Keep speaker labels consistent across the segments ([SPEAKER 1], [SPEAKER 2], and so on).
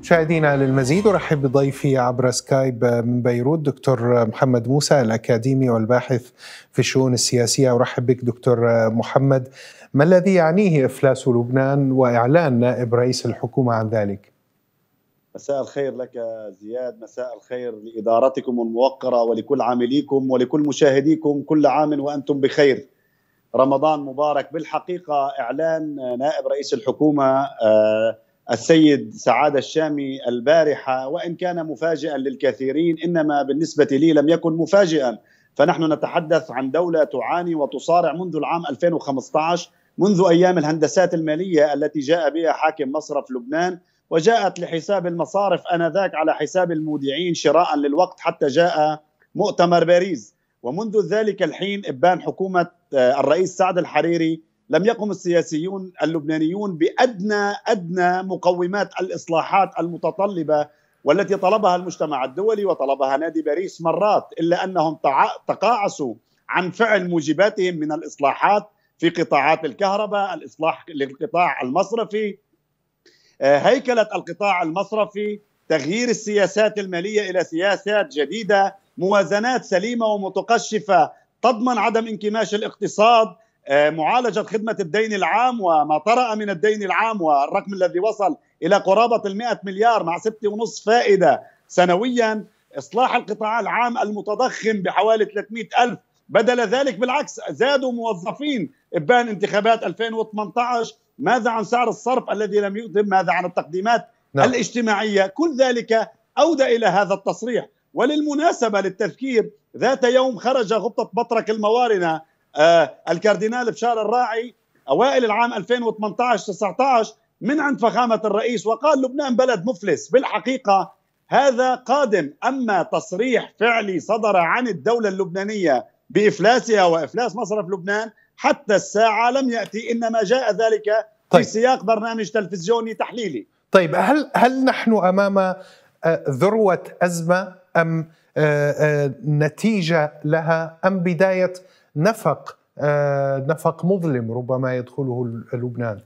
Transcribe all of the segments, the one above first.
[SPEAKER 1] مشاهدينا للمزيد ارحب بضيفي عبر سكايب من بيروت دكتور محمد موسى الاكاديمي والباحث في الشؤون السياسيه ارحب بك دكتور محمد ما الذي يعنيه افلاس لبنان واعلان نائب رئيس الحكومه عن ذلك؟
[SPEAKER 2] مساء الخير لك زياد مساء الخير لادارتكم الموقره ولكل عامليكم ولكل مشاهديكم كل عام وانتم بخير رمضان مبارك بالحقيقة إعلان نائب رئيس الحكومة آه، السيد سعادة الشامي البارحة وإن كان مفاجئا للكثيرين إنما بالنسبة لي لم يكن مفاجئا فنحن نتحدث عن دولة تعاني وتصارع منذ العام 2015 منذ أيام الهندسات المالية التي جاء بها حاكم مصرف لبنان وجاءت لحساب المصارف آنذاك على حساب المودعين شراء للوقت حتى جاء مؤتمر باريس ومنذ ذلك الحين إبان حكومة آه، الرئيس سعد الحريري لم يقم السياسيون اللبنانيون بأدنى أدنى مقومات الإصلاحات المتطلبة والتي طلبها المجتمع الدولي وطلبها نادي باريس مرات إلا أنهم تقاعسوا عن فعل موجباتهم من الإصلاحات في قطاعات الكهرباء الإصلاح للقطاع المصرفي آه، هيكلة القطاع المصرفي تغيير السياسات المالية إلى سياسات جديدة موازنات سليمه ومتقشفه تضمن عدم انكماش الاقتصاد آه، معالجة خدمة الدين العام وما طرأ من الدين العام والرقم الذي وصل إلى قرابة المئة مليار مع ستة ونصف فائدة سنويا إصلاح القطاع العام المتضخم بحوالي 300 ألف بدل ذلك بالعكس زادوا موظفين إبان انتخابات 2018 ماذا عن سعر الصرف الذي لم يقدم ماذا عن التقديمات نعم. الاجتماعية كل ذلك أودى إلى هذا التصريح وللمناسبة للتذكير ذات يوم خرج غبطة بطرك الموارنة آه، الكاردينال بشار الراعي أوائل العام 2018-19 من عند فخامة الرئيس وقال لبنان بلد مفلس بالحقيقة هذا قادم أما تصريح فعلي صدر عن الدولة اللبنانية بإفلاسها وإفلاس مصرف لبنان حتى الساعة لم يأتي إنما جاء ذلك طيب. في سياق برنامج تلفزيوني تحليلي طيب هل هل نحن امام آه، ذروه
[SPEAKER 1] ازمه أم آه، آه، نتيجة لها أم بداية نفق آه، نفق مظلم ربما يدخله لبنان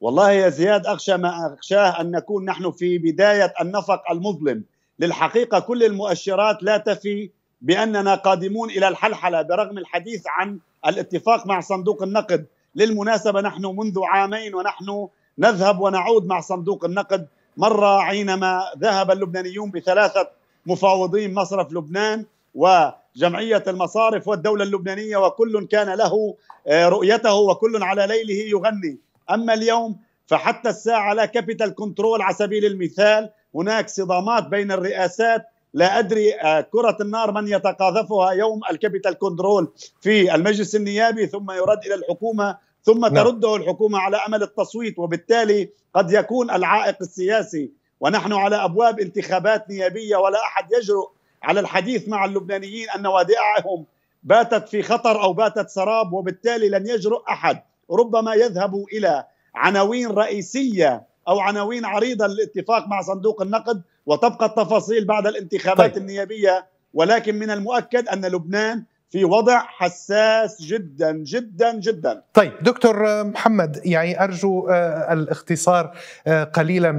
[SPEAKER 2] والله يا زياد أخشى ما أخشاه أن نكون نحن في بداية النفق المظلم للحقيقة كل المؤشرات لا تفي بأننا قادمون إلى الحلحلة برغم الحديث عن الاتفاق مع صندوق النقد للمناسبة نحن منذ عامين ونحن نذهب ونعود مع صندوق النقد مرة حينما ذهب اللبنانيون بثلاثة مفاوضين مصرف لبنان وجمعية المصارف والدولة اللبنانية وكل كان له آه، رؤيته وكل على ليله يغني أما اليوم فحتى الساعة لا كابيتال كنترول على سبيل المثال هناك صدامات بين الرئاسات لا أدري آه، كرة النار من يتقاذفها يوم الكابيتال كنترول في المجلس النيابي ثم يرد إلى الحكومة ثم نعم. ترده الحكومة على أمل التصويت وبالتالي قد يكون العائق السياسي ونحن على ابواب انتخابات نيابيه ولا احد يجرؤ على الحديث مع اللبنانيين ان ودائعهم باتت في خطر او باتت سراب وبالتالي لن يجرؤ احد ربما يذهبوا الى عناوين رئيسيه او عناوين عريضه للاتفاق مع صندوق النقد وتبقى التفاصيل بعد الانتخابات طيب. النيابيه ولكن من المؤكد ان لبنان في وضع حساس جدا جدا جدا
[SPEAKER 1] طيب دكتور محمد يعني ارجو آه، الاختصار آه، قليلا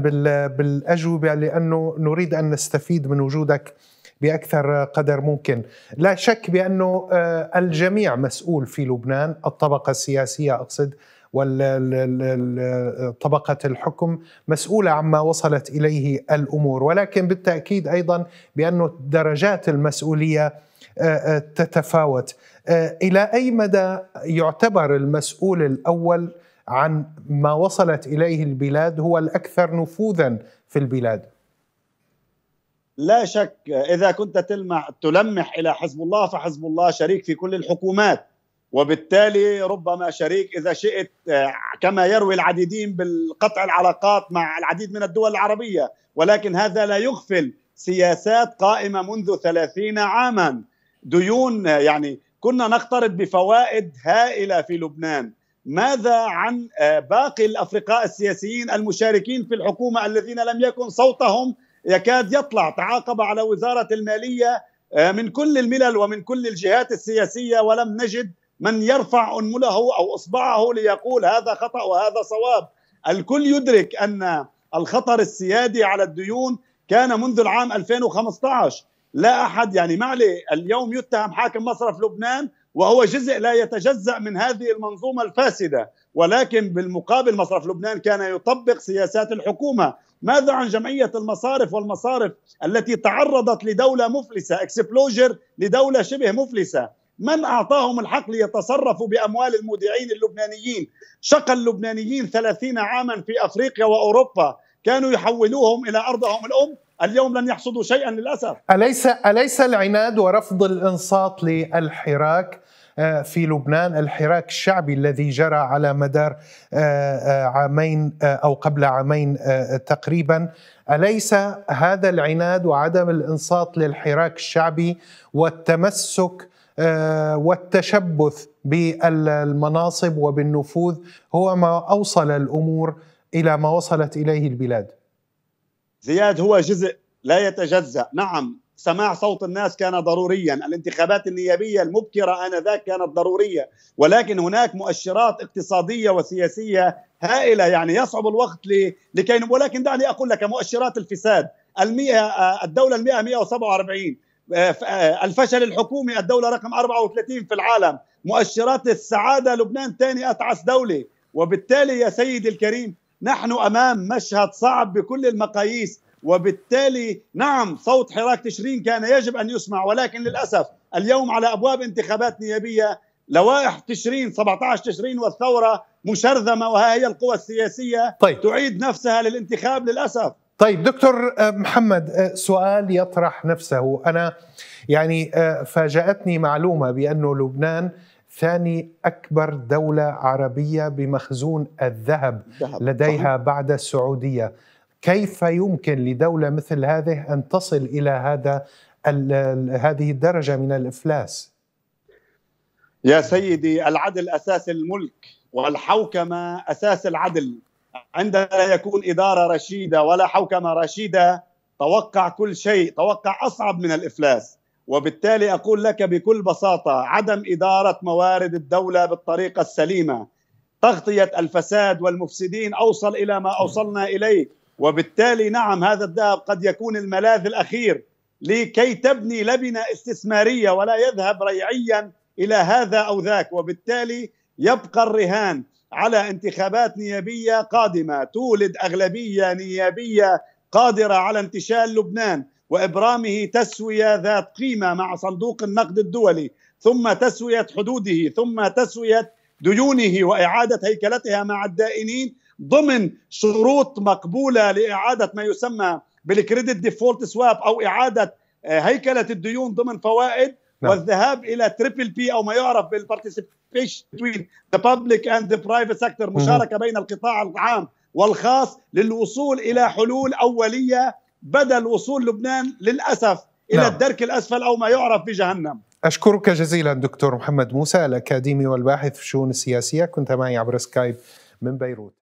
[SPEAKER 1] بالاجوبه لانه نريد ان نستفيد من وجودك باكثر قدر ممكن لا شك بانه آه، الجميع مسؤول في لبنان الطبقه السياسيه اقصد والطبقة الحكم مسؤولة عما وصلت إليه الأمور ولكن بالتأكيد أيضا بأن درجات المسؤولية آه، آه، تتفاوت آه، الى اي مدى يعتبر المسؤول الاول عن ما وصلت اليه البلاد هو الاكثر نفوذا في البلاد
[SPEAKER 2] لا شك اذا كنت تلمح تلمح الى حزب الله فحزب الله شريك في كل الحكومات وبالتالي ربما شريك اذا شئت كما يروي العديدين بالقطع العلاقات مع العديد من الدول العربيه ولكن هذا لا يغفل سياسات قائمه منذ ثلاثين عاما ديون يعني كنا نقترض بفوائد هائله في لبنان ماذا عن آه، باقي الافرقاء السياسيين المشاركين في الحكومه الذين لم يكن صوتهم يكاد يطلع تعاقب على وزاره الماليه آه، من كل الملل ومن كل الجهات السياسيه ولم نجد من يرفع انمله او اصبعه ليقول هذا خطا وهذا صواب الكل يدرك ان الخطر السيادي على الديون كان منذ العام 2015 لا احد يعني ما عليه اليوم يتهم حاكم مصرف لبنان وهو جزء لا يتجزا من هذه المنظومه الفاسده ولكن بالمقابل مصرف لبنان كان يطبق سياسات الحكومه ماذا عن جمعيه المصارف والمصارف التي تعرضت لدوله مفلسه اكسبلوجر لدوله شبه مفلسه من اعطاهم الحق ليتصرفوا باموال المودعين اللبنانيين شقى اللبنانيين 30 عاما في افريقيا واوروبا كانوا يحولوهم الى ارضهم الام اليوم لن يحصدوا شيئا للاسف
[SPEAKER 1] اليس اليس العناد ورفض الانصات للحراك آه، في لبنان الحراك الشعبي الذي جرى على مدار آه، آه، عامين او قبل عامين تقريبا اليس هذا العناد وعدم الانصات للحراك الشعبي والتمسك والتشبث بالمناصب وبالنفوذ هو ما اوصل الامور الى ما وصلت اليه البلاد
[SPEAKER 2] زياد هو جزء لا يتجزأ نعم سماع صوت الناس كان ضروريا الانتخابات النيابية المبكرة آنذاك كانت ضرورية ولكن هناك مؤشرات اقتصادية وسياسية هائلة يعني يصعب الوقت لكي ولكن دعني أقول لك مؤشرات الفساد المئة آه، الدولة المئة 147 آه، آه، الفشل الحكومي الدولة رقم 34 في العالم مؤشرات السعادة لبنان ثاني أتعس دولة وبالتالي يا سيدي الكريم نحن امام مشهد صعب بكل المقاييس وبالتالي نعم صوت حراك تشرين كان يجب ان يسمع ولكن للاسف اليوم على ابواب انتخابات نيابيه لوائح تشرين 17 تشرين والثوره مشرذمه وها هي القوى السياسيه طيب. تعيد نفسها للانتخاب للاسف
[SPEAKER 1] طيب دكتور آه، محمد آه، سؤال يطرح نفسه انا يعني آه، فاجاتني معلومه بانه لبنان ثاني أكبر دولة عربية بمخزون الذهب دهب. لديها صحيح. بعد السعودية كيف يمكن لدولة مثل هذه أن تصل إلى هذا هذه الدرجة من الإفلاس
[SPEAKER 2] يا سيدي العدل أساس الملك والحوكمة أساس العدل عندما يكون إدارة رشيدة ولا حوكمة رشيدة توقع كل شيء توقع أصعب من الإفلاس وبالتالي اقول لك بكل بساطه عدم اداره موارد الدوله بالطريقه السليمه تغطيه الفساد والمفسدين اوصل الى ما اوصلنا اليه وبالتالي نعم هذا الذهب قد يكون الملاذ الاخير لكي تبني لبنه استثماريه ولا يذهب ريعيا الى هذا او ذاك وبالتالي يبقى الرهان على انتخابات نيابيه قادمه تولد اغلبيه نيابيه قادره على انتشال لبنان وابرامه تسويه ذات قيمه مع صندوق النقد الدولي ثم تسويه حدوده ثم تسويه ديونه واعاده هيكلتها مع الدائنين ضمن شروط مقبوله لاعاده ما يسمى بالكريدت ديفولت سواب او اعاده آه، هيكله الديون ضمن فوائد نعم. والذهاب الى تريبل بي او ما يعرف بالبارتيسيبيشن بين ذا بابليك اند ذا برايفت سيكتور مشاركه بين القطاع العام والخاص للوصول الى حلول اوليه بدل وصول لبنان للأسف إلى نعم. الدرك الأسفل أو ما يعرف بجهنم
[SPEAKER 1] أشكرك جزيلا دكتور محمد موسى الأكاديمي والباحث في الشؤون السياسية كنت معي عبر سكايب من بيروت